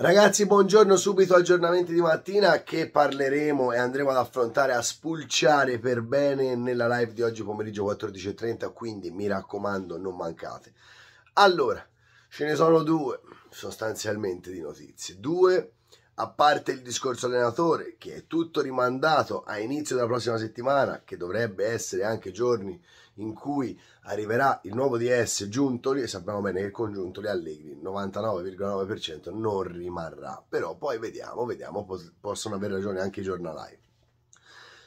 Ragazzi, buongiorno subito aggiornamenti di mattina che parleremo e andremo ad affrontare, a spulciare per bene nella live di oggi pomeriggio 14.30, quindi mi raccomando non mancate. Allora, ce ne sono due sostanzialmente di notizie, due a parte il discorso allenatore, che è tutto rimandato a inizio della prossima settimana, che dovrebbe essere anche giorni in cui arriverà il nuovo DS Giuntoli, e sappiamo bene che con Giuntoli Allegri il 99,9% non rimarrà. Però poi vediamo, vediamo, possono avere ragione anche i giornalai.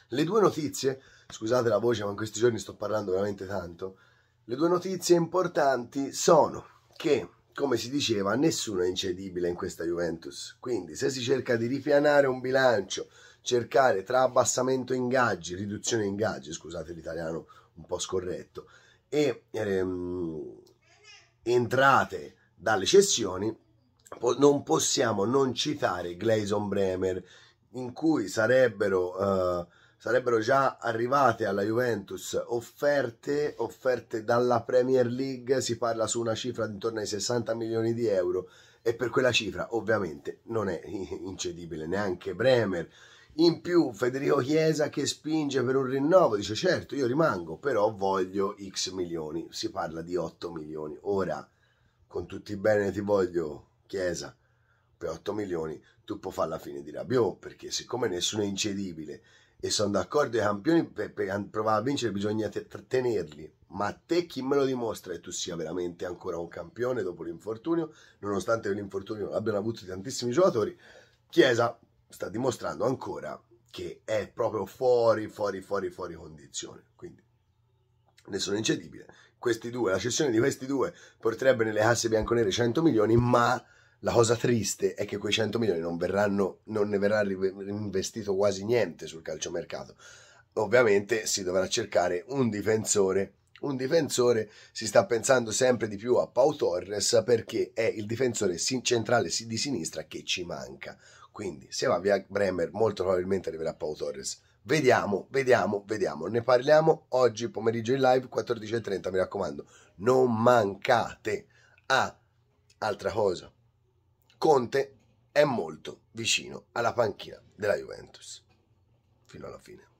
Le due notizie, scusate la voce ma in questi giorni sto parlando veramente tanto, le due notizie importanti sono che come si diceva, nessuno è incedibile in questa Juventus. Quindi, se si cerca di ripianare un bilancio, cercare tra abbassamento ingaggi, riduzione ingaggi, scusate l'italiano un po' scorretto, e ehm, entrate dalle cessioni, po non possiamo non citare Gleison Bremer, in cui sarebbero. Eh, sarebbero già arrivate alla Juventus offerte, offerte dalla Premier League, si parla su una cifra di intorno ai 60 milioni di euro e per quella cifra ovviamente non è incedibile neanche Bremer. In più Federico Chiesa che spinge per un rinnovo, dice certo io rimango, però voglio x milioni, si parla di 8 milioni. Ora, con tutti i bene ti voglio Chiesa, per 8 milioni tu puoi fare la fine di Rabiot, perché siccome nessuno è incedibile e sono d'accordo, i campioni per, per, provare a vincere bisogna te, tenerli, ma a te chi me lo dimostra che tu sia veramente ancora un campione dopo l'infortunio, nonostante l'infortunio abbiano avuto tantissimi giocatori, Chiesa sta dimostrando ancora che è proprio fuori, fuori, fuori, fuori condizione, quindi nessuno incedibile. Questi due, la cessione di questi due porterebbe nelle casse bianconere 100 milioni, ma la cosa triste è che quei 100 milioni non, verranno, non ne verrà investito quasi niente sul calciomercato. Ovviamente si dovrà cercare un difensore un difensore si sta pensando sempre di più a Pau Torres perché è il difensore centrale di sinistra che ci manca. Quindi se va via Bremer molto probabilmente arriverà Pau Torres. Vediamo, vediamo, vediamo. Ne parliamo oggi pomeriggio in live 14.30, mi raccomando. Non mancate. Ah, altra cosa. Conte è molto vicino alla panchina della Juventus fino alla fine.